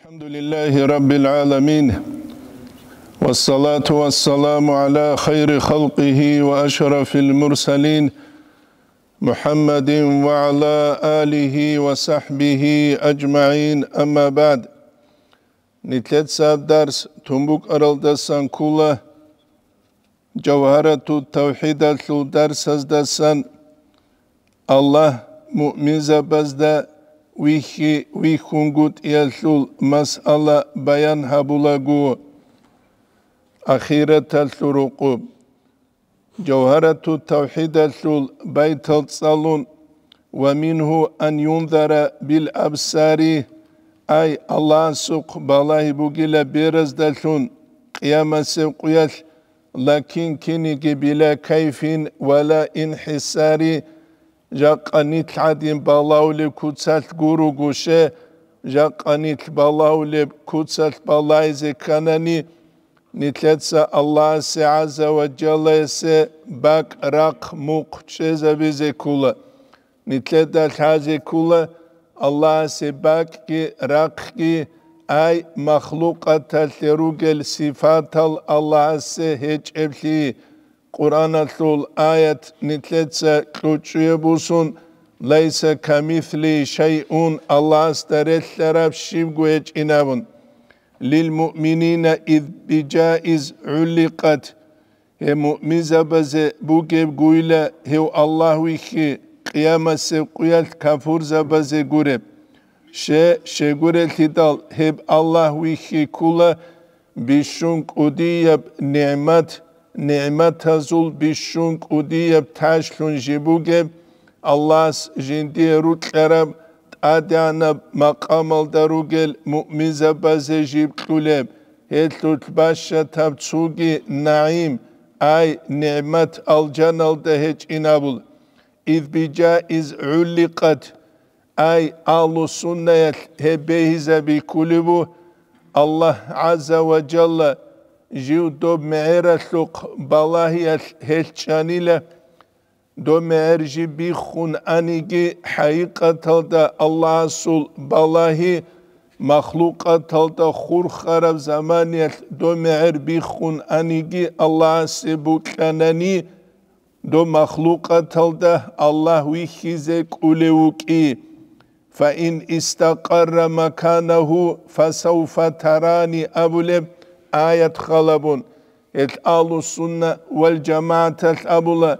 الحمد لله رب العالمين والصلاة والسلام على خير خلقه وأشرف المرسلين محمد وعلى آله وصحبه أجمعين أما بعد نتلت ساب درس تنبوك أرال دسان كولا جوهرة التوحيد درس دسان الله مؤمن بزده ويخي ويخونغوت يلثول مسألة بيان هبولاغو أخيرة الثروقوب جوهرة التوحيد الثول بيت الصالون ومنه أن ينظر بالأبصار أي الله سوق بالله بوغيلا بيرز دلثون قيام سوقيال لكن كيني بلا كيف ولا انحساري ჟაყანით ადიმ ბალაული ქუცალ გურუგუშე ჟაყანით ბალაული ქუცალ ბალაიზე კანანი ნიტლეცა ალლაჰი აზა ვაჯალესე ბაკ რაკ მუყ ჩეზებიზე ქულა ნიტლედა ხაზე ქულა ალლაჰი ბაკ კი რაკ კი აი მახლუკათა ლერუგელ სიფათალ ალლაჰი ჰეჭებლი Kur'anat tul ayet nitletse kluçuye busun leyse kamithli şeyun Allah steret terap şivgueç inavun lil mu'minine iz bicaiz ulliqat he mu'miza baze bu geb guyle he Allahu iki kıyamase kuyat kafur zabaze gureb Şe şegure tidal hep Allahu iki kula bişun kudiyab ni'mat nimet azul bişunk Udiye taşlun jibugeb Allah jindi rut kerab adana makam Aldarugel darugel mu'mize baze jib kuleb başa tabtsugi naim ay nimet al canal deheç inabul izbica iz ullikat ay ahlu sunnayet hebehize bi kulubu Allah Azza ve Celle جيو دوب معيرة سوق بالاهي هشانيلة دو معير جي بيخون أنيجي حقيقة تلتا الله سول بالاهي مخلوقة تلتا خور خراب زمانية دو معير بيخون أنيجي الله سبو كناني دو مخلوقة تلتا الله ويخيزي كوليوكي فإن استقر مكانه فسوف تراني أبلب ayet halabun et'alu sunne vel cemaatel abula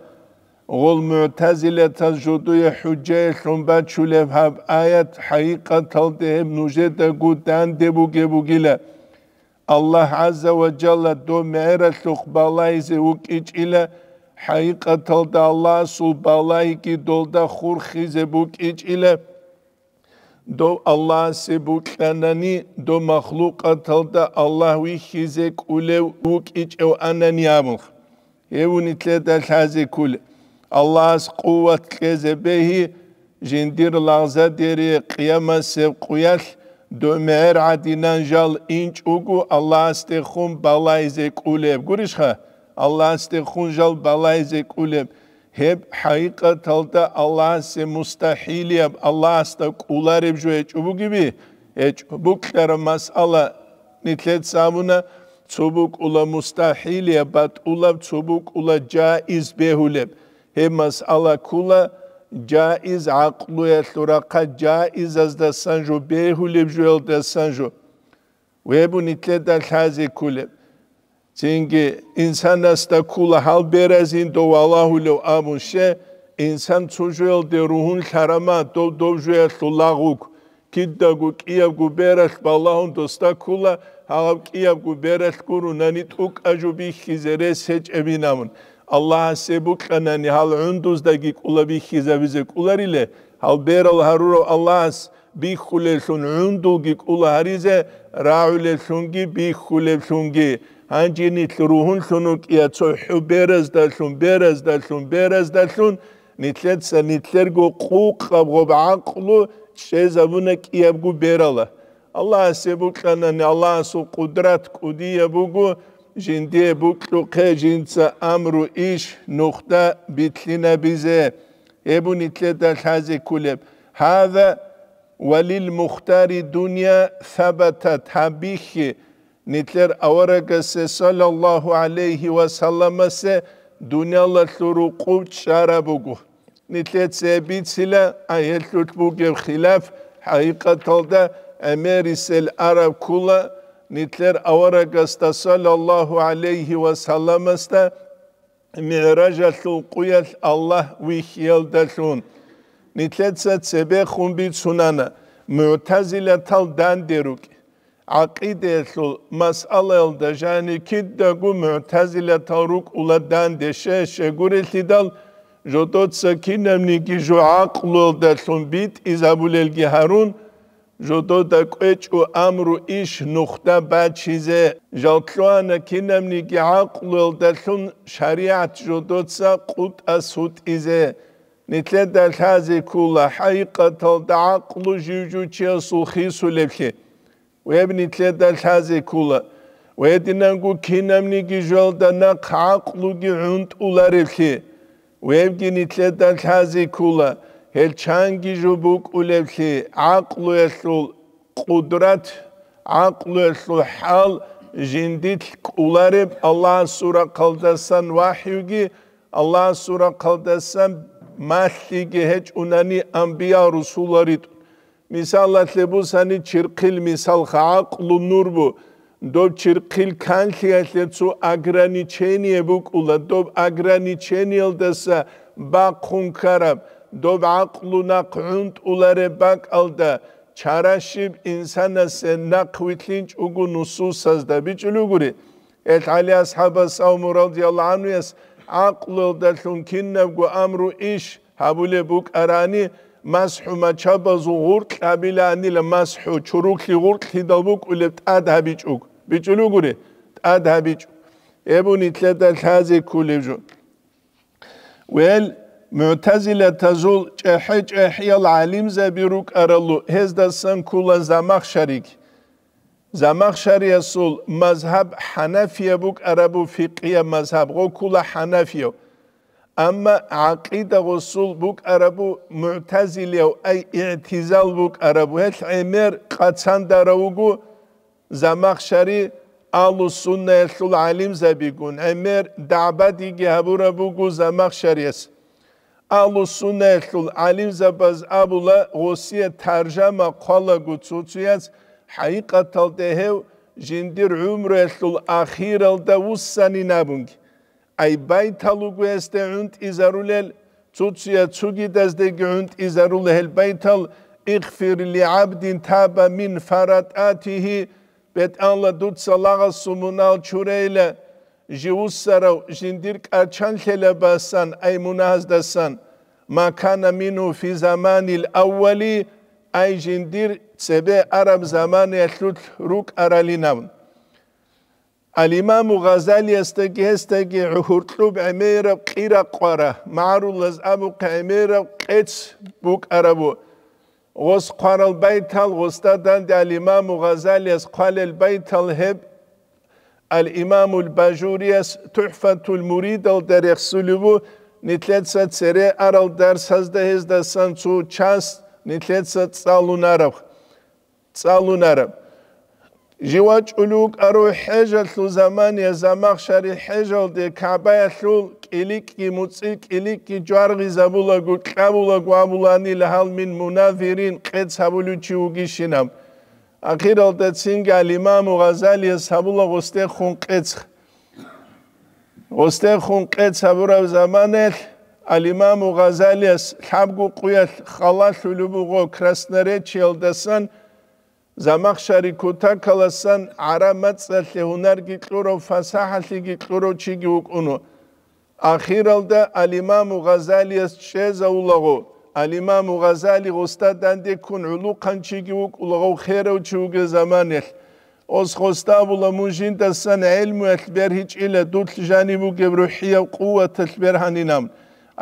Gul mu'tezile tazjuduye hücceye şumbaçu levhab ayet hakikatal dehem nujede gudan debu gebu gile. Allah Azze ve Celle do me'ere şukbalayze uk iç ile hakikatal da Allah sulbalayki dolda hurhize buk iç ile. دو الله سبوك سبوتلنني دو مخلوق دا الله وي ويخيزك أولو إيج أو أنني أمخ نتلا دا الحازي كل الله اس قوة كيز بيهي جندير لغزة ديري قيامة سب سبقيال دو مهر عدينان جال إنج أوغو الله استخون بلايزك أولب قريش الله استخون جال بالايزيك أولب hep hakikatalda Allah se mustahil yap Allah sta kular hep şu çubuk gibi e çubuklar masala nitlet sabuna çubuk ula mustahil yapat ula çubuk ula caiz behulep he masala kula caiz aklu etluraka caiz az da sanjo behulep jo el da sanjo ve bu nitlet da hazi kulep çünkü insan hasta kula hal berezin do Allahu lo amuşe insan çocuğu de ruhun karama do dovjuya tulaguk kidda gu kiyav gu beres ballahun dosta kula halav kiyav gu beres kuru nani tuk aju bi hizere seç eminamun. Allah sebuk kanani hal unduzdagi kula bi hizavize kular ile hal beral haruro Allah's bi hulesun undulgi kula harize raulesунги би хулесунги ანჯინი ლრუჰუნ ლუნუკ იაცო ჰუბერას და ლუნბერას და ლუნბერას და ლუნ ნიტლეცა ნიტლერგო ყუყაბღო აყლუ შეზაბუნა კიაბგუ ბერალა ალლაჰ სებუკანანი ალლაჰ სუ ყუდრათ ყუდიაბუგუ ჟინდიაბუკლუ ყეჯინცა ამრუ იშ ნუხტა ბიტლინა ბიზე ებუ ნიტლედა ლაზე კულებ ჰაზა ولل مختار دنيا ثبتت حبيخي нитер аварагасы салаллаху алейхи вассаламасе дуняла тлуру куб чарабугу. Нитле цебицила аетлут бугев хилаф хакикаталда эмерисел араб кула нитер аварагаста салаллаху алейхи вассаламаста мираджа тлу куял Аллах вихьелдалун. Нитле цебе хумби цунана. Мутазила тал дандеруки. აკიდესო მასალელ დაჟანი კიდა გუმთაზილა თარუკ ულადან დეშე შეგურისიდალ ჟოტოცა კინემნი კი ჟო აყლულ და თუნბით იზაბულელგი ჰარუნ ჟოტო და ყეჭო ამრუ იშ ნუხდა ბაჩიზე ჟოკლანა კინემნი კი აყლულ და თუნ შარიათ ჟოტოცა ყუტ ასუტიზე ნიტლედა ხაზი კულა ჰაიყა თო და აყლუ ჟიჟუ ჩესუ ხისულებში ويبني تلاتة الحازي كولا ويدنانكو كينامني جيجول داناق عقلو جي عند أولاريلكي ويبني تلاتة الحازي كولا هل چان جيجوبوك أولاريلكي عقلو يسلول قدرات عقلو يسلول حال جنديت أولاريب الله سورة قلدسان وحيوغي الله سورة قلدسان محلي جهج أناني أنبياء رسولاريد მისალათლებუსანი ჩირქილ მისალ ხაყლუ ნურბუ დო ჩირქილ კანლიათლეცუ აგრანიჩენი ებუკულა დო აგრანიჩენი ელდასა ბაკუნკარა დო აყლუ ნაყუნტ ულარე ბაკალდა ჩარაშიბ ინსანასე ნაყვითინჭ უგუ ნუსუსას და ბიჭლუგური ეს ალი ასჰაბას აუმ რადიალლაჰ ანუ ეს აყლუ და თუნკინ ნაგუ ამრუ იშ ჰაბულე ბუკარანი масҳу мачабазу гъуркъ абилаанила масҳу чурукли гъуркъли далбукӏ улеб тӏадхӏа бичӏук бичӏулугури тӏадхӏа бичӏу эбуни тлета лъазикулибжу вел Mu'tezile tezul çehi çehiyel alim zebiruk aralu Hezdasın kula zamak zamakşarik. Zamakşariye sul mazhab hanefiye buk arabu fiqhiye mazhab. O kula hanefiye. اما عقيده رسول بوك عربو معتزلي او اي اعتزال بوك عربو هل عمر قصان دراوغو زمخشري اهل السنه اهل العلم زبيغون عمر دعبه ديجي ابو ربوغو زمخشري اس اهل السنه اهل العلم زباز ابو لا غوسيه ترجمه قالا غوتسوچياس حقيقه تلتهو جندير عمر اهل الاخير الدوسن نابونغي აი ბაითალუგუ ესტეუნტ იზარულელ ცუცია ცუგიდას დეგუნტ იზარულელ ბაითალ اغفر لعبد تاب من فرطاته بيت الله دوت صلاغ سمونال چوريلا جوسرو جندير قاچان خلباسان اي مناز دسان ما كان منه في زمان الاول اي جندير سبه عرب زمان يخلط روك ارالينام الإمام غزالي استكي استكي هرطلب أميرة قيرة قرة معرو لزأبو كأميرة قيتس بوك أربو وس قال البيت الوسطان الإمام غزالي قال البيت الهب الإمام الباجوري تحفة المريد الدريخ سلبو نتلتسات سري أرال درس هزده هزده سنسو چانس نتلتسات سالون عرب سالون عرب ჟივაჭულუ კარუ ჰეჟალუ ზამანია ზამახშარი ჰეჟალდე კაბაიალუ კილიკი მუცი კილიკი ჯვარღი ზაბულაგუ ყავულაგუ ამულანი ლჰალმინ მუნავირინ ყეცაბულუ ჩიუგიშინამ აქირალდე ცინგალ იმამუ ღაზალია საბულაგუ სტე ხუნ ყეც ოსტე ხუნ ყეცაბურა ზამანელ ალ იმამუ ღაზალია ჰამგუ ყუია ხალალ ლუბუგო ქრასნარე ჩელდასან ზამახშარი ქუთა კალასან არამაცალე უნარგი ყურო ფასაჰალიგი ყურო ჩიგი უკუნო ახირალდა ალიმამუ ღაზალიას შეზაულაღო ალიმამუ ღაზალი ოსტადანდი კუნ ულუ ყანჩიგი უკულაღო ხერო ჩუგე ზამანელ ოს ხოსტაბულა მუჟინ და სან ილმუ ათბერ ჰიჭილა დუტლ ჟანიბუ გებრუჰია ყუვათალ ბერჰანინამ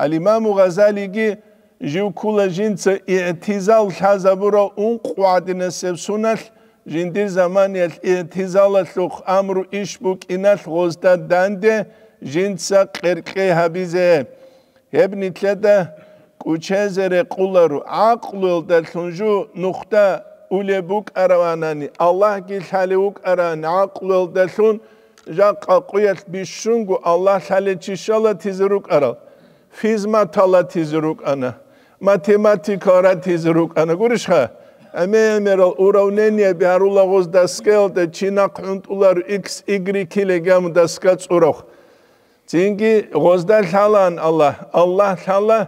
ალიმამუ ღაზალიგი ჟიუკულაჟინცა ეთიზალ ხაზაბურა უნ ყვადნესებსუნალ ჟინდი ზამანი ეთიზალალხ ამრუ იშბუკინალ ღოზდა დანდე ჟინცა ყერყე ჰაბიზე ებნიტლადა კუჩეზერე ყულარუ აყლულ და თუნჟუ ნუხტა ულებუკ араვანანი ალლაჰ გილალიუკ араნ აყლულ და თუნ ჟაყა ყუეთ ბიშუნგუ ალლაჰ ხალეჩიშალა თიზრუკ არა ფიზმა თალა თიზრუკ ანა მათემატიკურად ის რუკანა გურიშა მე მე რო უროვნენია ბი არ ულაღოს და სკელ და ჩინა ყუნტულარ x y ქილე გამ და სკა წუროხ ძინგი ღოზდა ხალან ალა ალა ხალა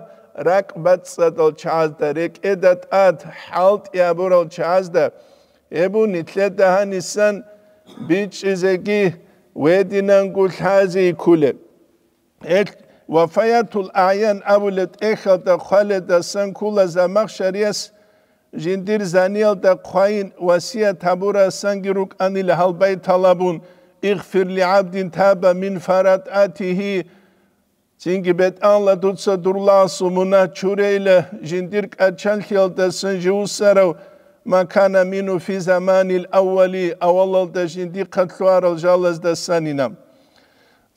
რაკბაცადოლ ჩაზდა რეკედათ ად ჰალტი აბურალ ჩაზდა ებუნი თლედაანისან ბიჭიზეგი ვედინან გულხაზი ქულე ეთ وفاية الأعيان أولد إخل دا خالد دا كولا زمق شريس جندير زانيل دا وسيا تابورا سن جروك أن الهلبي طلبون اغفر لعبد تابا من فرات آتيه جنگ بيت آن لدوتس درلا سمونا چوريل جندير كأچان خيال دا سن جوسرو ما كان منو في زمان الأولي أولل دا قتلوار الجالس دا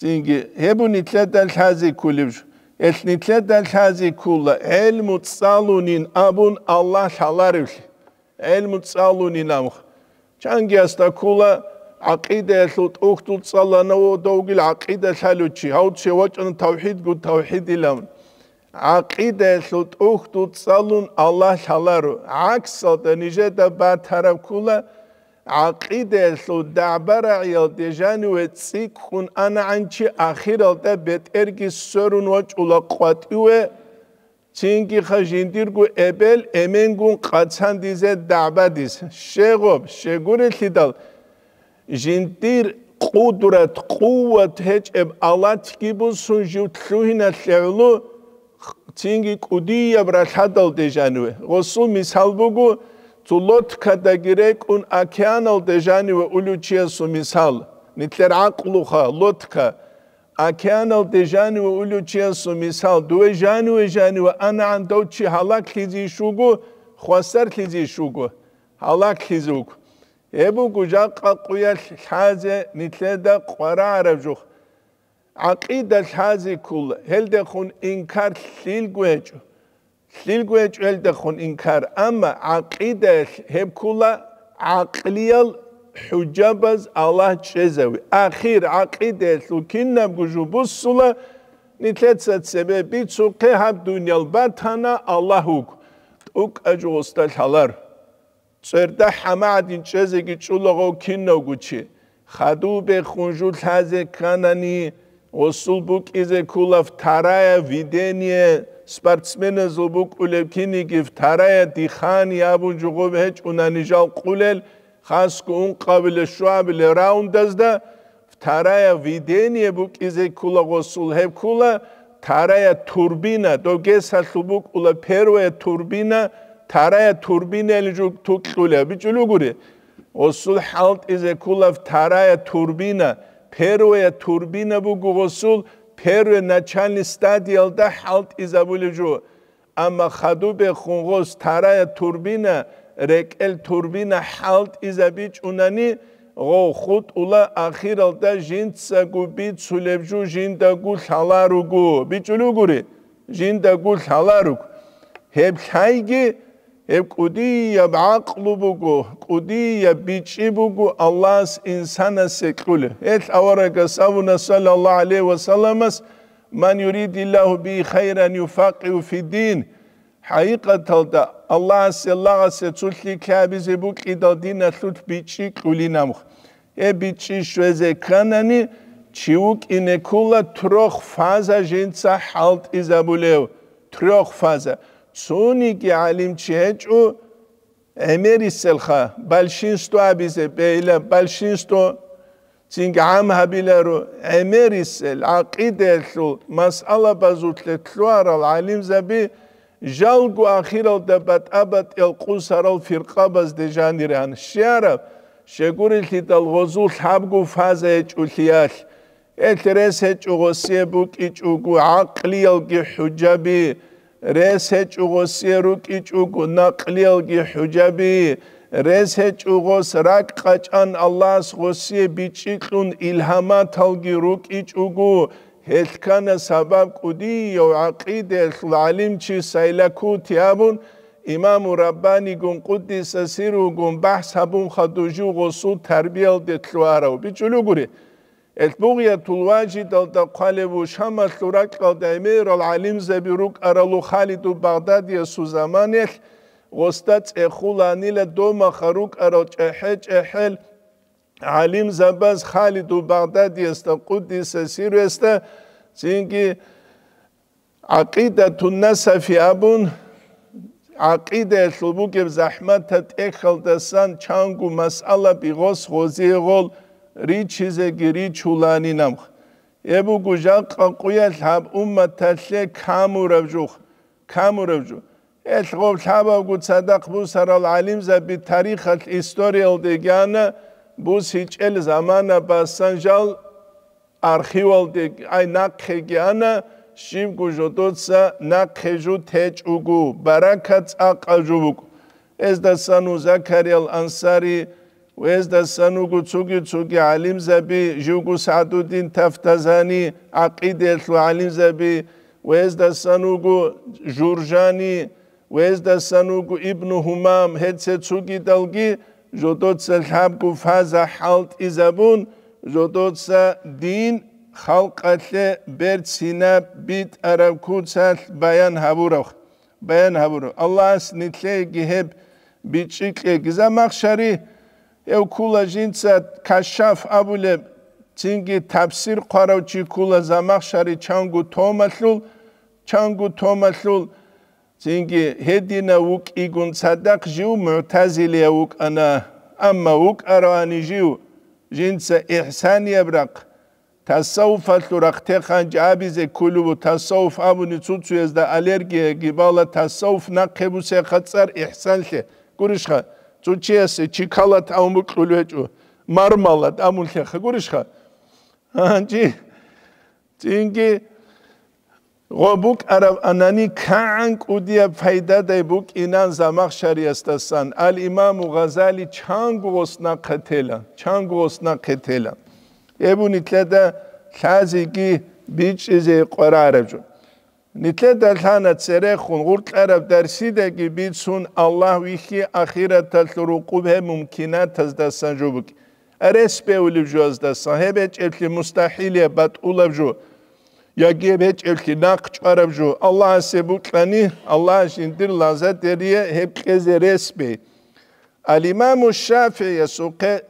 ჯინგი ჰებუნი თლედან ლაზი ქულიბშ ელნი თლედან ლაზი ქულა ელმუ წალუნინ აბუნ ალლაჰ ლალარიბშ ელმუ წალუნინ ამ ჩანგიასტა ქულა აკიდე ლუ ტუხტუ წალანა ო დოგილ აკიდე ლალუჩი ჰაუჩე ვაჭონ თავჰიდ გუ თავჰიდ ილამ აკიდე ლუ ტუხტუ წალუნ ალლაჰ ლალარუ აქსოდ ნიჟე და ბათარა ქულა აყიდეს დაბარაიო დეჟანუე ციკუნ ან ანჩი ახირალდა ბეტერგი სორუნ ვაჭულა ყვატიუე ჩინკი ხაჟინდირგუ ებელ ემენგუნ ყაცანდიზე დაბადის შეღობ შეგურილიდალ ჟინტირ ყუდრათ ყუვათ ჰეჭებ ალაჩკიბუსუნ ჟუთლუინა ლევლუ ჩინკი კუდიაბრა ხადალ დეჟანუე ღოსუ მისალბუგუ zu lot kada girek un akeanal dejani ve ulucia sumisal nitler akluha lotka akeanal dejani ve ulucia sumisal duve jani ve jani ve ana antochi halak lizi shugu khwasar lizi shugu halak lizuk ebu guja qaquya khaze nitleda qara arabjuk aqida khaze kul helde khun inkar lilgwech სილგვეჭველ და ხონ ინქარ ამა აკიდე ჰებკულა აყლიალ ჰუჯაბაზ ალაჰ ჩეზევი აخير აკიდე ლუკინნა გუჟუბუსულა ნიტლეცაც ზებები ცუქე ჰამ დუნიალ ბათანა ალაჰუკ უკ აჯოსტა ხალარ წერდა ჰამადინ ჩეზეგი ჩულოღო ქინნა გუჩი ხადუბე ხუნჟუ ლაზე ქანანი ოსულბუკ იზე ქულაფ თარაე ვიდენიე სპარტსმენა ზობუკულებ ქინიგი ვთარაი დიხანი აბუ ჯუღუბე ჭუნანიშალ ყულელ ხასკუ უნყავილე შუაბილე რაუნდას და ვთარაი ვიდენი ბუკიზე ქულაღოსულ ჰებქულა თარაი თურბინა დოგესალუბუკულა ფერვე თურბინა თარაი თურბინელი ჯუ თუკულე ბიჭულუგური ოსულ ჰალტიზე ქულა ვთარაი თურბინა ფერვე თურბინა ბუგოსულ первый начальный стадия да халт изабулежу ама хадубе хунгос тарая турбина рекел турбина халт изабич унани го хут ула ахиралда жинца губи цулебжу жинда гу халаругу бичулугури жинда гу халаруг хеб хайги ეგ კუდია ბაყლუბუგუ კუდია ბიჭიბუგუ ალას ინსანას ეკული ეთ ავარაგა საუნა სალალლა ალე ვასალამას მან يريد الله بي خيرا يفقه في الدين حقيقه და ალლა სალალლა სულთი ქაბიზე ბუკიდა დინა სულთ ბიჭი კული ნამხ ე ბიჭი შვეზე ქანანი ჩიუკინე ქულა თროხ ფაზა ჟენცა ჰალტ იზაბულევ თროხ ფაზა სუნი კი ალიმ ჩეჭუ ემერი სელხა ბალშინსტო აბიზე პეილა ბალშინსტო წინგ ამ ჰაბილერო ემერი სელ აკიდელუ მასალა ბაზუთლეთლუ არალ ალიმ ზები ჟალგუ ახირალ დაბატ აბატ ელ ყუსარალ ფირყაბას დეჟანირე ან შეარა შეგურილთი დალღოზუ ლაბგუ ფაზე ეჭულიალ ეთრესე ჭუღოსიებუ კიჭუგუ აკლიალ გი ჰუჯაბი რესე ჭუღოსიე რუკიჭუგო ნაყლიალგი ჰუჯაბი რესე ჭუღოს რაკ ყაჭან ალლას ღოსიე ბიჭიყუნ ილჰამა თალგი რუკიჭუგო ჰელქანა საბაბ კუდი ო აყიდე ლალიმჩი საილაკუ თიაბუნ იმამუ რაბანი გუნ ყუდისა სირუ გუნ ბაჰსაბუნ ხადუჟუ ღოსუ თარბიალ დეთლუ არაუ ბიჭულუგური ეს მუღია თულ ვაჯიდალ და ყალებუ შამას ლურაკალ და ემირალ ალიმ ზებირუკ არალუ ხალიდუ ბაღდადია სუზამანელ ოსტა წეხულანილა დომა ხარუკ არალ ჭეჰე ჭეჰელ ალიმ ზაბას ხალიდუ ბაღდადია სტა ყუდისა სირვესტა წინკი აკიდა თუ ნასაფი აბუნ აკიდა ლუბუკებ ზაჰმათა ტეხალ და სან ჩანგუ მასალა ბიღოს ღოზიღოლ რი ჩიზე გირი ჩულანი ნამ ებუ გუჟა ყაყუე ლაბ უმა თალე ქამურავჯუ ქამურავჯუ ეს ხო ლაბა გუ ცადაყ ბუ სარალ ალიმ ზა ბი თარიხ ალ ისტორიელ დეგან ბუ სიჭელ ზამანა ბასანჟალ არქივალ დე აი ნაკხე გან შიმ გუ ჟოტოცა ნაკხე ჟუ თე ჭუგუ ბარაკა წაყაჟუ ბუ ეს და სანუ ზაქარიალ ანსარი ეს და სანუგუ ცუგი ცუგი ალიმზები ჟუგუ სადუდინ თაფთაზანი აკიდეთ ალიმზები ეს და სანუგუ ჟურჟანი ეს და სანუგუ იბნუ ჰუმამ ჰეცე ცუგი დალგი ჟოდოცა ხაბგუ ფაზა ჰალტ იზაბუნ ჟოდოცა დინ ხალყალე ბერცინა ბიტ არავკუცა ბაიან ჰაბურავ ბაიან ჰაბურავ ალლას ნიტლე გიჰებ ბიჭიკე გზა მახშარი ევკულა ჟინცა კაშაფ აბულე წინგი თაფსირ ყარავჩი კულა ზამახშარი ჩანგუ თომალულ ჩანგუ თომალულ წინგი ჰედინა უკ იგუნ სადაქ ჟიუ მუთაზილია უკ ანა ამა უკ არანი ჟიუ ჟინცა ეჰსანი აბრაკ تصوف الترخته خان جابز کلو تصوف امونی چوچو از ده الرگی گیبالا تصوف نقبو سه خطر احسان شه گورش خان წუჩიასე ჩიქალა თაუმკლულეჭუ მარმალა დამულხა გურიშხა ანჯი წინგი რობუკ არავ ანანი კან კუდია ფაიდა და ბუკ ინან ზამახშარიასთან ალ იმამ უღაზალი ჩანგოსნა ქეთელა ჩანგოსნა ქეთელა ებუნი თლა და ლაზიკი ბიჭიზე ყვარარებჯუ Nitletel hana tserehun gurt arab derside gibi sun Allah viki ahiretel rukub he mumkinat az da sanjubuk. Eres be ulivju az da sahebeç elki mustahiliye bat ulavju. Ya gebeç elki nakç arabju. Allah sebuklani Allah şindir lazat eriye hep kez eres be. Alimamu şafi yasuke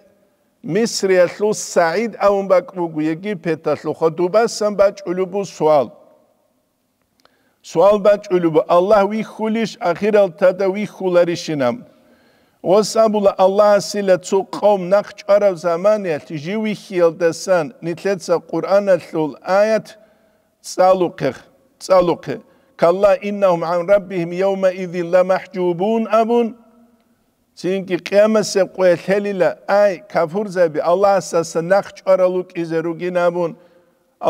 Misriye lu sa'id avun bak ugu yegi petaslu. Hodubas san bac ulubu sual. Sual baç ölübü. Allah vi xuliş ahiral tada vi xularişinam. وسابولا الله سيلا تو قوم نخش عرب زمانيا تجيوي خيال دسان نتلتسا قرآن الثول آيات تسالوقه تسالوقه كالله إنهم عن ربهم يومئذ لمحجوبون أبون Çünkü kıyametse kuyeteliyle ay kafur zebi Allah sasa nakç aralık izerugin abun.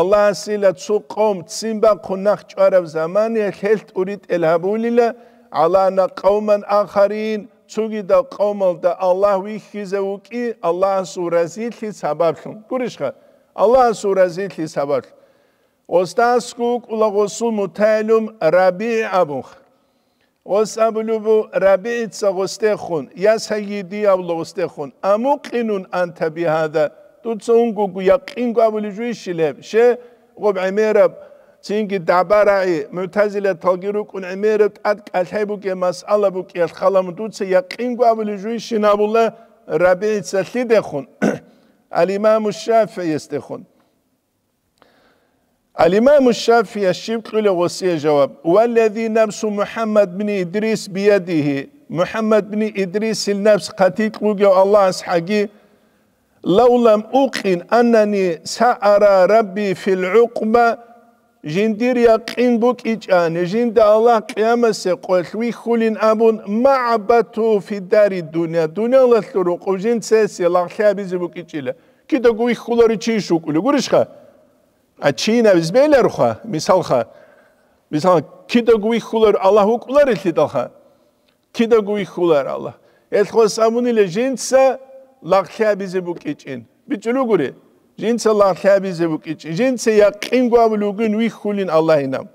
ალასილა წუყომ ცინბა ხუნახჭარავ ზამანი ხელტური ტელაბულილა ალანა ყავმან ახარინ წუგი და ყომალ და ალაჰ ვიხიზე უკი ალაჰ სურაზილი საბახუნ გურიშხა ალაჰ სურაზილი საბახ ოსტას კუკ ულაგოსულ მუთალუმ რაბი აბუხ ოსაბლუბუ რაბი ცაგოსტე ხუნ ია საიდი აბლოსტე ხუნ ამუ ყინუნ ანთა ბიჰადა تتسون كوكو يقين قابل جوي شلب شي غب عميرب تينك تعبارعي معتزلة تغيرك ان عميرب تأتك ألحبك مسألة بك يتخلم تتس يقين قابل جوي شناب الله ربيع تسلي دخون الإمام الشافعي يستخون الإمام الشافعي الشبق له جواب والذي نفس محمد بن إدريس بيده محمد بن إدريس النفس قتيل الله أصحابه لو لم أوقن أنني سأرى ربي في العقبة جندير يقين بك إجاني جند الله قيامة سيقول وي خلين أبون عبتو في دار الدنيا دنيا الله تلوق وجند سيسي الله خيابي زبك إجيلا كي تقوي خلوري تشيشو كله قرشخا أتشينا بزبيلا رخا خا مثال خا مثال كي تقوي خلور الله وكلار اللي دلخا كي تقوي خلور الله إذ خلص أبون إلى جند lakşa bizi bu için. Bir çulu guri. Jinse lakşa bizi bu için. Jinse yakin guamlugun vi hulin Allah inam.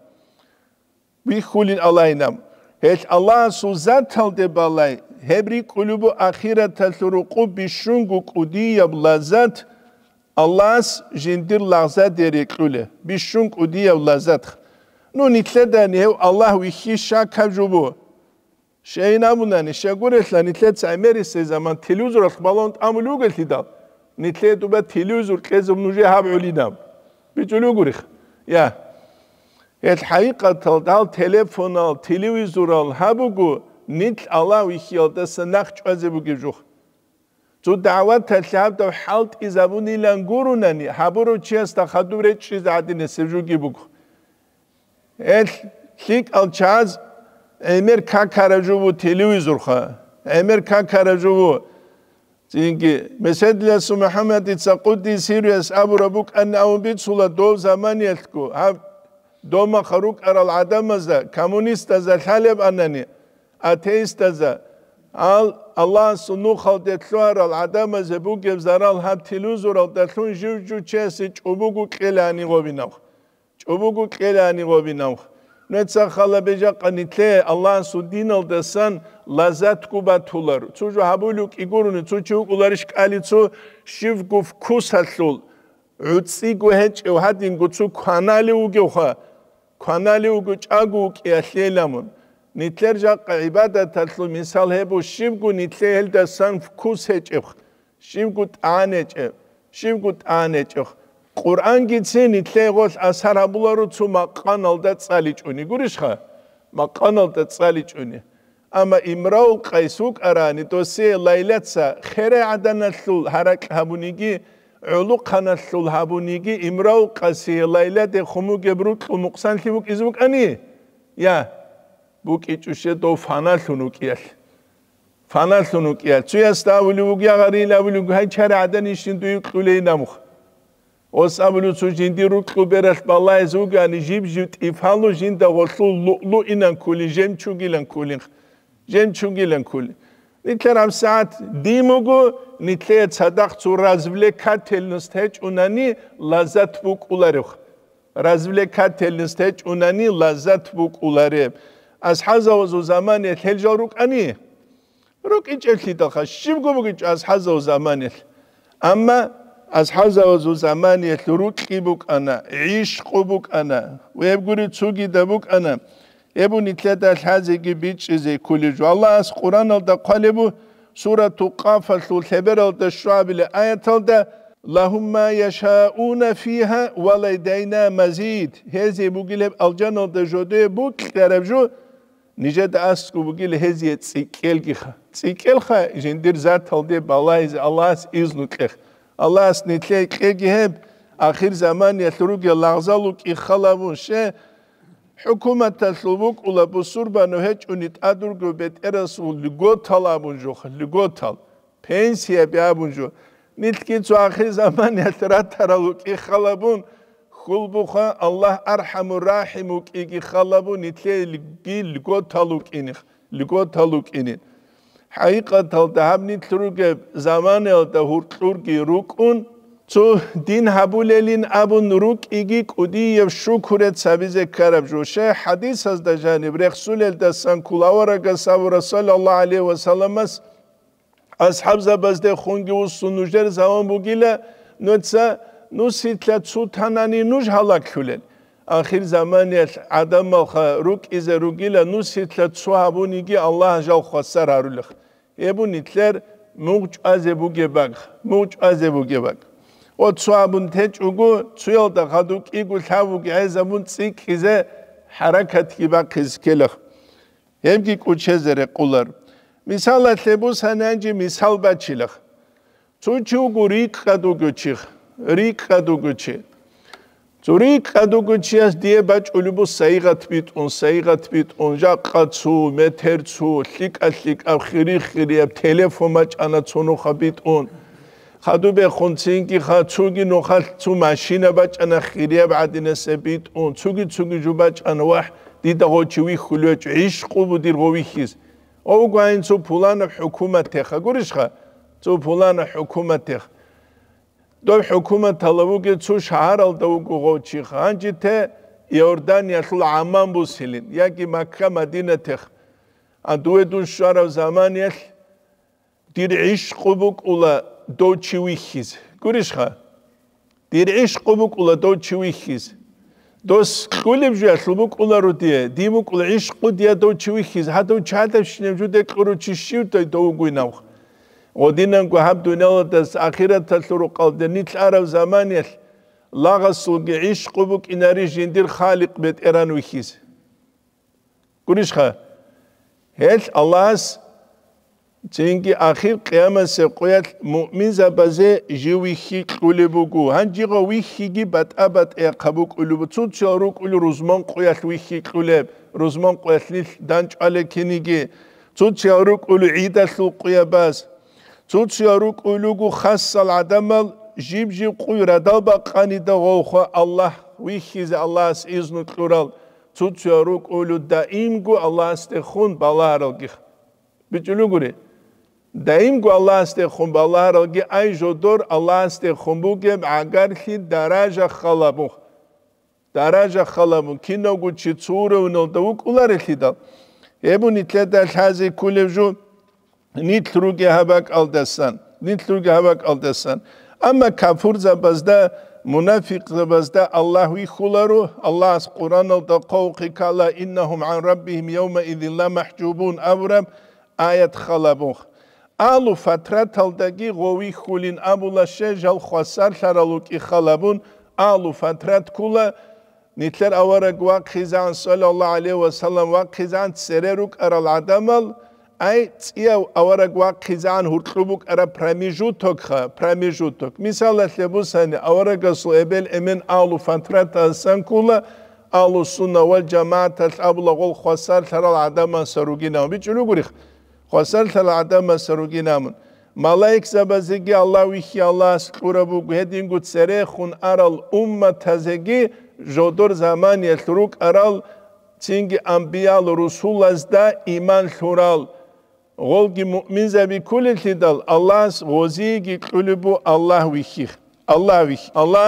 Vi hulin Allah inam. Heç Allah suzan talde balay. Hebri kulubu ahirete suruku bişungu kudiyab lazat. Allah jindir lazat deri kule. Bişung kudiyab lazat. Nu nitle de ne Allah vi hişa kavcubu. შეინამუნანი შეგურესლა ნიცეცა ემერის ზამან თილუზურ ხბალონ ამლუგელი და ნიცეტუბა თილუზურ ყეზმუჟე ჰაბულიდამ ბიჭულუგური ია ეს ჰაიკათალ დალ ტელეფონალ თილუზურალ ჰაბუგუ ნიც ალა ვიხიოდა სნახჭვაზებუგი ჟუხ ძუ დაავათ ხაბდა ჰალტ იზაბუნილან გურუნანი ჰაბურუ ჩიასთა ხადურე ჩიზადინე სევჟუგი ბუგ ეს ლიკ ალჩაზ эмер ка каражуву телевизор ха эмер ка каражуву цинки меседлясу мухаммад ица куди сириас абу рабук анау бицула до заманиятку а дома харук арал адамаза коммуниста за халеб анани атеиста за ал аллах суну халдетлу арал адамаза бугев зарал ха телевизор алдатун жужу чеси чубугу келани говинав чубугу келани говинав netsa khalebeja qanitle Allahan sudinal desan lazat kubatular chuju habuluk igurunu chuju ukularish qalitsu shivguf kusallul utsi guhench uhadin gutsu kanali ugekha kanali ugu chagu qiyallelamun nitler jaqqa ibadat tatlu misal hebu shivgu nitle helda san fkus hechev shivgu taneche shivgu taneche ყურანი ცენი თლეღოს ასარაბულარო ცუმა ყანალ და წალიჭუნი გურიშხა მა ყანალ და წალიჭუნი ამა იმრაულ ყაის უკარანი დოსე ლაილაცა ხერე ადანასულ ჰარაკ ჰაბუნიგი ულუ ყანასულ ჰაბუნიგი იმრაულ ყასი ლაილადე ხუმუგებრუ ყუმუყსან ხიმუკ იზმუკანი ია ბუკიჭუშე დო ფანალუნუ კიალ ფანალუნუ კიალ ცუ ასტავლუ უგიაღარი ლავლუ გაიჩარა ადანიშინ დუი ყულეინამუ ოსამლუ ცუჯინდირუ კუბერაშ ბალაეს უგანი ჟიბჟი ტიფალუ ჟინდა ვოლუ ლუ ინან კული ჟემჩუგილან კული ჟემჩუგილან კული ნიტლერ ამ საათ დიმუგუ ნიტლე ცადახ ცუ რაზვლე ქათელნს თეჭუნანი ლაზათ ბუკულარი რაზვლე ქათელნს თეჭუნანი ლაზათ ბუკულარი ას ჰაზავზუ ზამანე თელჯარუკანი რუკი ჭელთი და ხა შიმგუმუგი ჭას ჰაზავ ზამანე ამა ასხანზა ოზუსამანიე ლურუტკი ბუკანა იშყუ ბუკანა ვებგური ცუგი და ბუკანა ებუნი თლადა ლაზიგი ბიჭიზე კულიჯ ვალას ყურანალ და ყალებუ სურათუ ყაფალუ ლებერალ და შუაბილე აიათალ და ლაჰუმა يشაუნა ფიჰა ვალაიდაინა მაზიდ ჰეზი ბუგილე ალჯანალ და ჟოდე ბუკ ტერებჟუ ნიჟე და ას ბუგილე ჰეზი ციკელგი ხა ციკელ ხა ჟენდირ ზათალ დე ბალაიზ ალას იზნუკეხ ალას ნიტლე ყიგიებ ახირ ზამანი ლრუგი ლაღზალუ კიხალავუშე ჰუკუმათა ლუბუკ ულაბუ სურბანუ ჰეჭუნით ადურგუ ბეტერასულ ლიგოთალავუნჯო ლიგოთალ პენსია ბიაბუნჯო ნიტკი ცუ ახირ ზამანი ლრატარალუ კიხალავუნ ხულბუხა ალლაჰ არჰამუ რაჰიმუ კიგიხალავუნ ნიტლე ლიგოთალუკინი ლიგოთალუკინი ჰაიყათალ და ამნითრუგებ ზამანელ და ჰურტურგი რუკუნ ცუ დინ ჰაბულელინ აბუნ რუკ იგი კუდიევ შუქურეთ საბიზე ქარაბჟუშე ჰადისას და ჟანი ბრეხსულელ და სანქულავარაგა სავურა სალალალა ალე ვასალამას ასჰაბზა ბაზდე ხუნგი უსუნუჟერ ზავანბუგილა ნუცა ნუსითლა ცუთანანი ნუჟ ჰალაქულელ ახირ ზამანიალ ადამახა რუკიზე რუგილა ნუ სითლა ცვაბუნ იგი ალლაჰ ჟალხვასარ არულიხ ებუნ იტლერ მუჭ აზებუ გებაგ მუჭ აზებუ გებაგ ო ცვაბუნ თეჭუგუ ცვიალ და ხადუ კიგუ ლავუგი აი ზამუნ ციკიზე ჰარაკათ გიბა ქისკელხ ემგი კუჩეზერე ყულარ მისალა თებუს ანანჯი მისალბა ჩილხ ცუჩუგურიკ ხადუ გუჩიხ რიკ ხადუ გუჩიხ ზური კადუგუჩიას დიება ჭულიბო საიღათ ბიტონ საიღათ ბიტონ ჟა ყაცუ მეთერცუ ლიკალიკა ხირი ხირია ტელეფონმა ჭანაცონო ხა ბიტონ ხადუბე ხონცინკი ხა ჩუგი ნოხალ ჩუ მაშინა ბაჭანა ხირია ბადინესე ბიტონ ჩუგი ჩუგი ჯუბაჭანა ვაჰ დიდა ღოჩი ვიხულიო ჭიშ ყუბუდი როვიხის ოგვაინ ცუ ფულანა ჰუკუმათე ხა გურიშ ხა ცუ ფულანა ჰუკუმათე ხა და ჰუკუმათა ლავუკე ცუ შაჰარალ და უგუღოჩი ხანჯითე იორდანია სულ ამან ბუსილინ იაკი მაქა მადინა თეხ ადუედუ შარავ ზამანია დირ ისყუბუკულა დოჩივიხიზ გურიშხა დირ ისყუბუკულა დოჩივიხიზ დოს კულიბჟა სუბუკულა როდიე დიმუკულა ისყუდია დოჩივიხიზ ჰადო ჩადებშნე ჯუდე ყრუჩი შივ და დოუგვინავხ ودينن كو قهب دنيا تس آخرة تسر قلدنيت عرب زمانيل لاغس الجيش قبوك إناري جندير خالق بيت إيران ويخيز كلش خا هل الله چنگی آخر قیامت سے قویت مؤمن زبازه جوی خی قلبو گو هن جیغا وی خیگی بات ابد ای قبو قلبو چون چاروک اول روزمان قویت وی خی قلب روزمان قویت لیل دنچ علی کنیگی چون چاروک اول عید سو قویت باز ცუციარუ ყულუგუ ხასალ ადამალ ჟიბჟი ყუირა დაბა ყანი და ღოხა ალლაჰ ვიხიზ ალლას იზნუ ყურალ ცუციარუ ყულუ და იმგუ ალლას და ხუნ ბალარალგი ბიჭულუგური დაიმგუ ალლას და ხუნ ბალარალგი აი ჟოდორ ალლას და ხუნ ბუგე აგარ ხი დარაჟა ხალაბუ დარაჟა ხალაბუ კინოგუ ჩი ცურევნო და უკულარი ხიდა ებუნი თლედა ხაზი ქულევჟუ nit trugi habak aldasan nit trugi habak aldasan ama kafur zabazda منافق زبزدا الله يخلرو الله قرآن الدقوق قال إنهم عن ربهم يومئذ لا محجوبون أورم آية خلبوخ ალუ ფათრა თალდაგი ღოვი ხულინ აბულა შეჟალ ხვასარ ხარალუკი ხალაბუნ ალუ ფათრა თკულა ნიტლერ ავარა გვაყ ხიზან სალალლაჰ ალეი ვასალამ ვაყ ხიზან ცერერუკ არალ ადამალ აი წია ავარა გვაქიზან ჰურტლუბუკ არა პრემიჟუტოკ პრემიჟუტოკ მისალათლებუსანი ავარა გასლებელ ემენ ალუ ფანტრატასან კულა ალუ სუნა ვალ ჯამაათა აბლა ყოლ ხვასარ თრალ ადამა სრუგინა ბიჭული გურიხ ხვასარ თრალ ადამა სრუგინა მალაიქ ზაბაზიგი ალა ვიხი ალა სკურაბუ გედინგუ წერე ხუნ არალ უმმა თაზეგი ჟოდორ ზამანი ლრუკ არალ წინგი ამბიალ რუსულას და იმან ლურალ غولجي مؤمن زي بكل التدل الله غوزيجي قلبو الله ويخيخ الله ويخ الله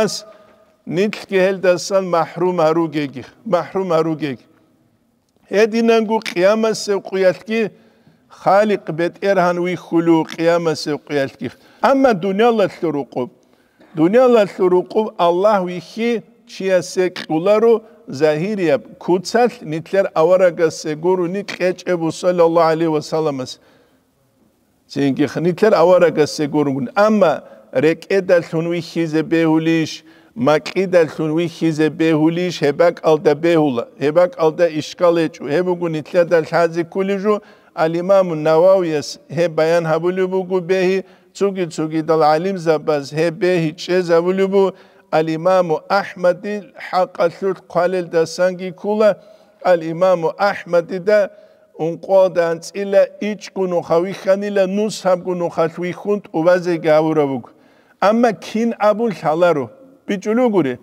نيتل هل دسان محروم هروجيجي محروم هروجيجي هدي ننقو قيامة سوقياتكي خالق بيت إرهان ويخلو قيامة سوقياتكي أما دنيا الله تروقو دنيا الله تروقو الله ويخي شيا سيك قولارو ზაჰირია ქუცალ ნიტლერ ავარაგას ეგურუნი ყეჭებუ სალალა ალეი ვასალამას ჩენკი ნიტლერ ავარაგას ეგურუნი ამა რეკედა თუნვი ხიზე ბეულიშ მაკიდა თუნვი ხიზე ბეულიშ ჰებაკ ალდა ბეულა ჰებაკ ალდა ისკალეჭუ ჰებუგუ ნიტლერ და ლაზი კულიჟუ ალიმამ ნავავიას ჰე ბაიან ჰაბულიბუგუ ბეჰი ცუგი ცუგი და ალიმ ზაბაზ ჰე ბეჰი ჩეზავლიბუ الامام احمد حقصت قلل دسانگی کولا الامام احمد دا اون قودان صيلا ايچ گونو خوي خنيلا نو سب گونو خوي خونت اوزه گاوروگ اما كين ابو الحلارو بيچلو گوري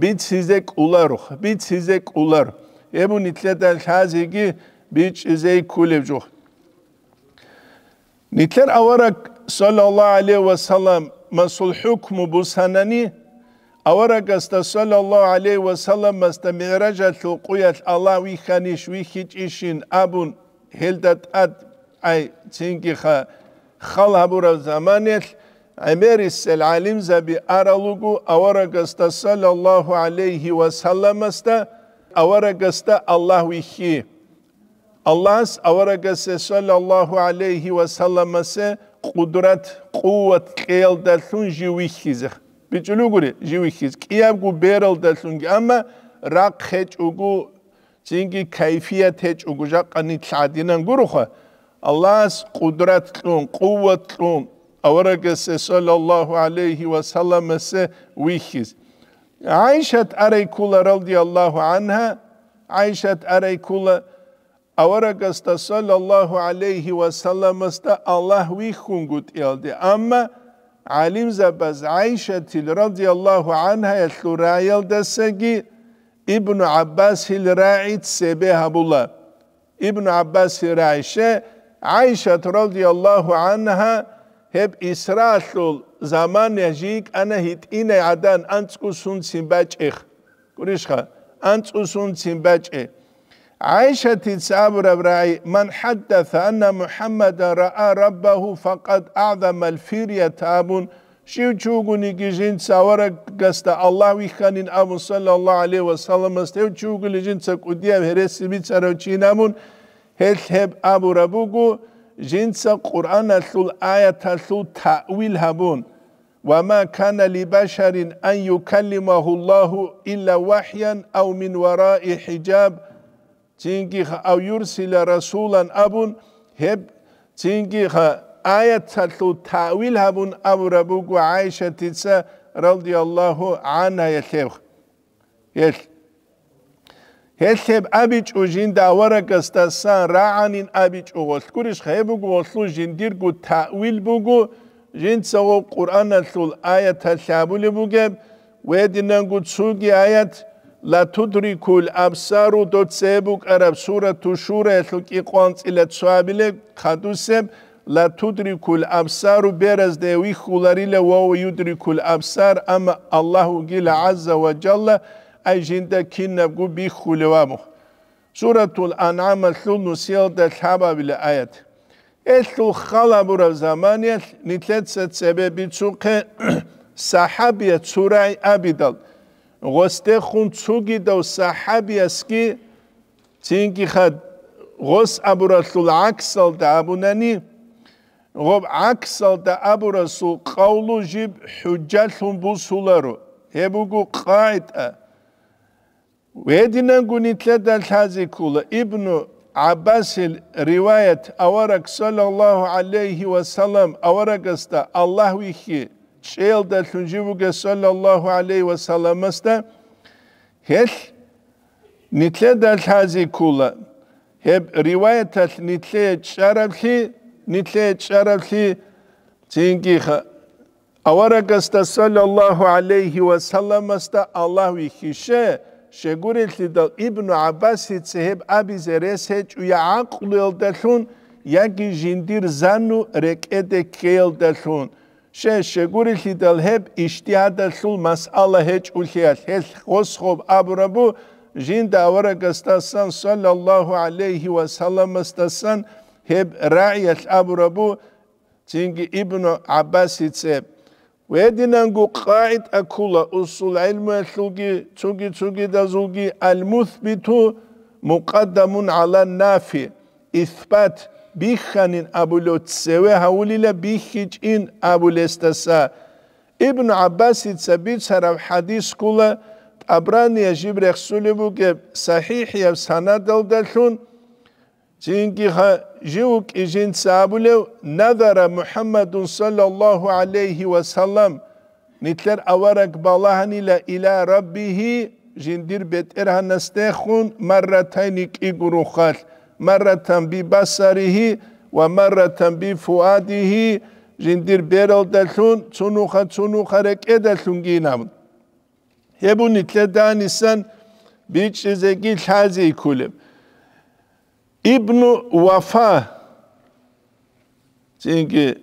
بيت سيزك اولارو بيت سيزك اولار ابو نيتلدا شازيگي بيچ زي كولجو نيتلر اورك صلى الله عليه وسلم من صلح حكم بو سناني ئەوەرەگەستە صلى الله عليه وسلم مەستە مێرەجە و قویت ئەڵاوی خەنیشوی هیچ ئیشین ئابوون هێلدەت ئەت ئای چینکی خە خەڵ هەبوورە زەمانێت ئەمێری سلعالیم زەبی ئارەڵوگ و ئەوەرەگەستە صلى الله عليه وسلم مەستە ئەوەرەگەستە ئەلهوی خی. ئەلاس ئەوەرەگەسێ صلى الله عليه وسلم مەسێ قدرەت قووەت قێڵ دەتونژی ویخیزەخ. بيجلوغري جيوي خيز كياب كو بيرل دلسونج اما راق خيج اوغو چينكي كيفية تيج اوغو جا قاني تلعدينان گروخا الله اس لون قوت لون اوراق صلى الله عليه وسلم اس ويخيز عائشة اريكولا رضي الله عنها عائشة اريكولا اوراق صلى الله عليه وسلم اس الله ويخون قد اما ალიმ ზაბას აიშათი რადიალლაჰუ ანჰა ისლუ რაიალ დასაგი იბნუ აბასი რაიც სებეჰაბულა იბნუ აბასი რაიშე აიშათ რადიალლაჰუ ანჰა ჰებ ისრაშულ ზამანეჟი ანა ჰიტინე ადან ანცკუსუნცი ბაჭიხ გურიშხა ანცკუსუნცი ბაჭიხ عائشة تساب برعي من حدث أن محمد رأى ربه فقد أعظم الفيرية تابون شو چوغوني جين ساورا گستا الله ويخانين أبو صلى الله عليه وسلم استيو چوغو لجين سكوديا هرسي بيت سارو چينامون هل هب أبو ربوغو جين قرآن ثل آية ثل تأويل هبون وما كان لبشر أن يكلمه الله إلا وحيا أو من وراء حجاب Чингиха авюрсила расулан абун хеб чингиха аят саллу таавил хабун аврабугу айша тица радиаллаху анха ялхев. Ял. Хэлхэв абич ужинд аварагас тасан раанин абич уголкуриш хэбугу боллу жиндиргу таавил бугу жинт саго Куран аллул аят халлабуле бугэб вединангу цуги аят لا تدرك الأبصار تتسابق أرب سورة تشورة تلقي قوانت إلى تسوابيلك خدوسب لا تدرك الأبصار برز دوي خلاريلا وهو يدرك الأبصار أما الله قيل عز وجل أي جندا كنبقو بيخلوامه سورة الأنعام ثلو نسيل دتحابا بالآيات إثل خلاب رزمانية نتلت سبب بيتسوق سحابية سورة أبدال غسته خون چوگی دو صحابی است که چینکی خد غس ابو رسول عکسل ده ابو ننی غب عكسل ده أبو رسول قولو جیب حجت هم بو جيب حجتهم بوسولارو هبوغو قاعدة ويدنا قوني دل تازی كولا ابن عباس رواية أورك صلى الله عليه وسلم أورك استا الله ويخي Şey de, Tunji tunjibuke sallallahu alaihi wasallam asta hesh nitle dal hazi kula hep rivayet nitle şarabhi nitle şarabhi çünkü avaragasta sallallahu aleyhi ve sellem asta Allah vihişe şegurelti da İbn Abbas hitse hep abi zeres hiç uya aklı eldelhun ya ki jindir zanu rek edek eldelhun. შე შეგურიში და ლებ ისტიადა სულ მასალა ჰეჭ უხიას ჰეს ხოსხობ აბრაბუ ჟინდა ვარაგასტასან სალალლაჰუ ალეიჰი ვა სალამასტასან ჰებ რაიას აბრაბუ ჩინგი იბნუ აბასიცე ვედინანგუ ყაიტ აკულა უსულ ილმუ ალუგი ჩუგი ჩუგი და ზუგი ალმუსბიტუ მუყადამუნ ალა ნაფი ისბათ بيخانين أبو لوتسوي هولي لا بيخيج إن أبو لستسا ابن عباس يتسبيت سراب حديث كولا أبراني يجيب رسول بوك صحيح يبسانا دلدلون چینکی خا جیوک ایجین سابولو نظر محمد صلى الله عليه وسلم نتلر أورك بالاهنی لا الى ربه جندير بيت ارها نستيخون مرتين اگرو خال merreten bi basarihi ve merreten bi fuadihi jindir berel delhun çunuha çunuk harek edelhun ginamın. Hebun itle danisen bir çize gil hazi kulim. İbnu Vafa çünkü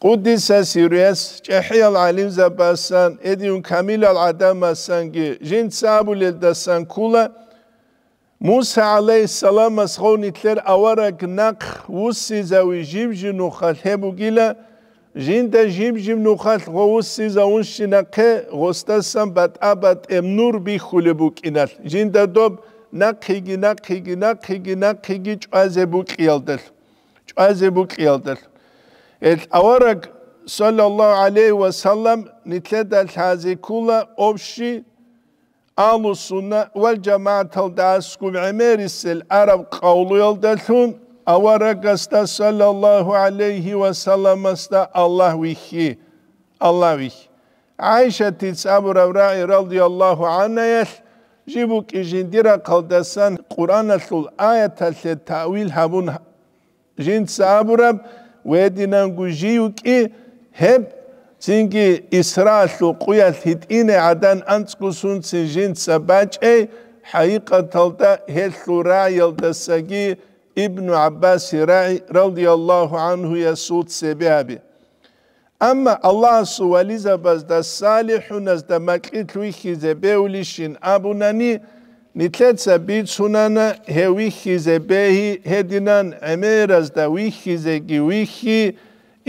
Kudüs'e siriyes, çehiyel alim zebasan, ediyun kamilel adamasan ki, jint sabul edesen kula, მუსა ალეის სალამას ხონ იტლერ ავარაკ ნაკ უსი ზავი ჟიბჟი ნუხალ ჰებუ გილა ჟინდა ჟიბჟი ნუხალ ღო უსი ზაუნ შინაკე ღოსტასამ ბატაბატ ემნურ ბი ხულებუ კინალ ჟინდა დობ ნაკიგი ნაკიგი ნაკიგი ნაკიგი ჭვაზებუ კიალდელ ჭვაზებუ კიალდელ ეს ავარაკ სალალლაჰუ ალეი ვასალამ ნიტლედა ჰაზი კულა ობში ahlu sunne vel cemaatel dasku ve emerisil arab kavlu yoldeltun avara gasta sallallahu aleyhi ve sellemesta Allah vihi Allah vihi Ayşe tiz Abu Ravra'i radıyallahu anhaya Jibuk ki jindira kaldesan Kur'an'a tul ayetel se tavil habun jind saburab ve dinan gujiyu ki hep წინკი ისრაალუ ყიალ ჰიტინე ადან ანცკუსუნ ცინჟინ საბაჭე ჰაიყათალდა ჰელუ რაიალდა საგი იბნუ აბასი რაი რადიალლაჰუ ანჰუ ისუთ სებაბი ამა ალლაჰსუ ვალიზაბაზდა სალიჰუნას და მაკითუი ხიზე ბეულიშინ აბუნანი ნიტლეცა ბიცუნანა ჰევი ხიზე ბეი ჰედინან ემერაზდა ვიხიზე გივიხი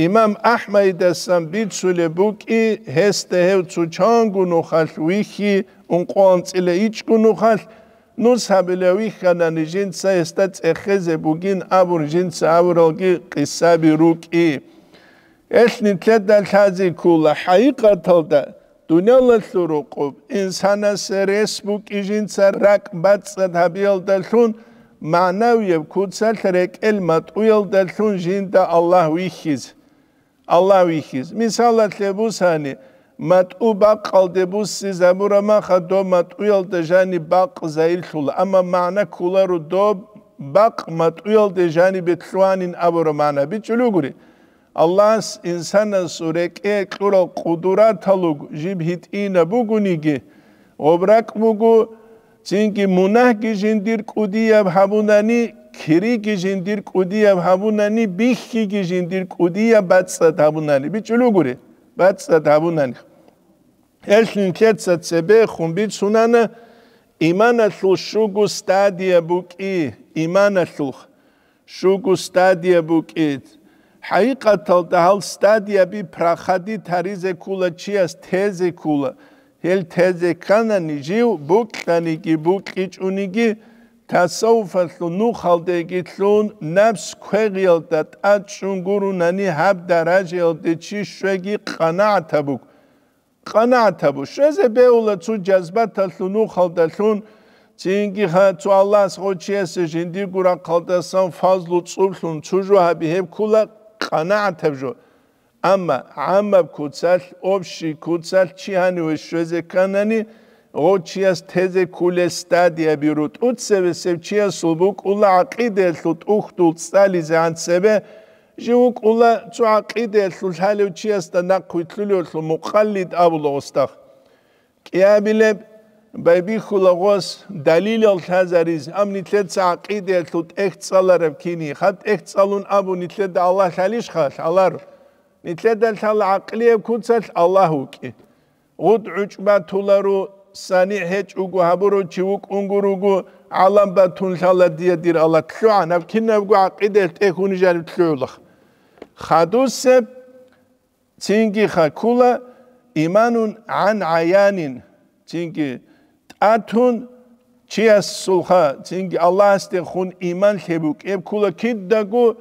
იმამ აჰმედესთან ბიცულებო კი ჰესტეჰევ ცუჩანგუნო ხალ ვიხი უნყონწილე იჭგუნო ხალ ნუ საბელევი ხანანი ჯინცა ესტა წეხეზე ბუგინ აბურ ჯინცა აბურალკი ყისაბი რუკი ესნი თლედა ლაზი კულა ჰაიყათალდა დუნიალა სუროყობ ინსანასე რესბუკი ჯინცა რაკ ბაცთაბიელდა ლუნ მანავიებ კუცალ რეკელ მატუელდა ლუნ ჯინდა ალლაჰ ვიხიზ Allahu ih Misalatebus hani mat'u bakal debus size burama khado mat'u yal dejani bak zail tul ama mana kularu do bak mat'u yal dejani betluanin abura mana biçuluguri. Allah insana surek e kuro kudurat halug jibhit ina bugunigi obrak bugu çünkü munah ki jindir kudiyab habunani ქირი გიჟინდირ კუდია ჰაბუნანი ბიხი გიჟინდირ კუდია ბაცა დაბუნანი ბიჭლუგური ბაცა დაბუნანი ელშინ ქეცა წებე ხუმბი ცუნანა იმანა სულ შუგუ სტადია ბუკი იმანა სულ შუგუ სტადია ბუკი ჰაიყათალ დაალ სტადია ბი ფრახადი თარიზე ქულა ჩიას თეზე ქულა ელ თეზე კანანი ჯიუ ბუკანი კი ბუკი ჭუნიგი თასოუფასო ნუ ხალდე გიცუნ ნაფს ქვეღიელ და ტაჭუნგურუ ნანი ჰაბ დარაჯელ დიჩი შვეგი ყანათაბუ ყანათაბუ შეზე ბეულა ცუ ჯაზბათასო ნუ ხალდა ლუნ ჩინგი ხა ცუ ალას ხოჩიესე ჟინდი გურა ხალდასან ფაზლუ წურლუნ ცუ ჟუჰაბი ჰებ ქულა ყანათაბჟო ამა ამა ქუცალ ოფში ქუცალ ჩიანუ შვეზე ქანანი ოჩიას თეზე ქულე სტადიები რო ტუცევე სევჩია სულბუ კულა აყიდელთ უხტულ სტალიზე ანცებე ჟუ კულა წუ აყიდელთ ლალევჩიას და ნაკვითლულო მოყალი დავლო ოსტახ კიაბილე ბაიბი ხულაღოს დალილო თაზარის ამნითლე წაყიდელთ ეხცალარებ ქინი ხან ეხცალონ აბუნითლე და ალა ხალიშ ხალ ალარ ნითლე და თალ აყლიე ქუცალ ალაჰუკი უდ უჭმა თულარო sani hech ugu haburu chiwuk ungurugu alam ba tunshala diye dir Allah tluan av kinavgu aqidel tekuni jani tlulakh khadusep çünkü khakula imanun an ayanin çünkü atun çiyas sulha çünkü Allah este hun iman hebuk ev kula gu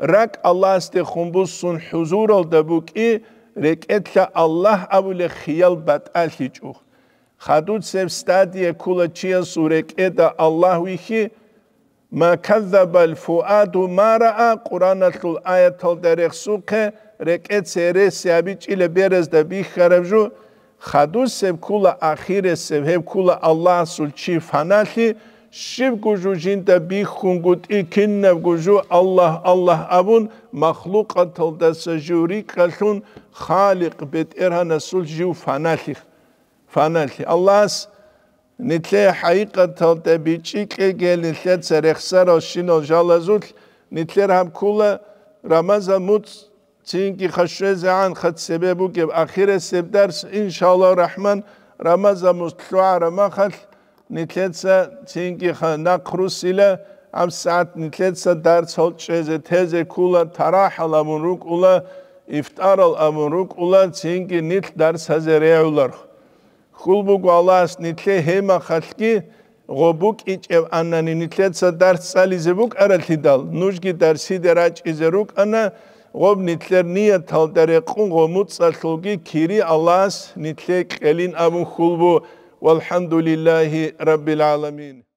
rak Allah este hun busun huzur ol da bu ki rek etla Allah abule khiyal bat al hiç uh. خادوتسب ستادية كولا چيا سوريك إدا الله ويخي ما كذب الفؤاد ما رأى قرآن الآية آية تل دريخ سوكه ريك إد سيري سيابيج إلي بيرز دبي خربجو خادوتسب كولا آخير سب هب كولا الله سلچي فنالي شيب گوجو جنده بی خونگود ای کنب گوجو الله الله ابون مخلوق تل دس جوری خالق بیت ارها نسول جو ფანალი ალას ნიტე ჰაიკათო და ბიჭი კეგელი შეცერხსარო შინო ჟალაზულ ნიტე რამკულა რამაზა მუც ცინკი ხშეზე ან ხაც შესაძებო კი აخير სებდარს ინშალა რაჰმან რამაზა მუც ლუარა მახალ ნიტე ცინკი ხა ნაკრუსილა ამ საათ ნიტე დარცო შეზე თეზე კულა თარაჰალამურუკულა ইফტარალ ამურუკულა ცინკი ნიტ დარცაზე რეულარ ხო хулбуг валас нитле хема халки гобук ич ев аннани нитле ца дарс сали зебук аралхидал нужги дарси дерач изерук ана гоб нитлер ния тал даре кун гомут салхуги кири алас нитле келин абу хулбу والحمد لله رب العالمين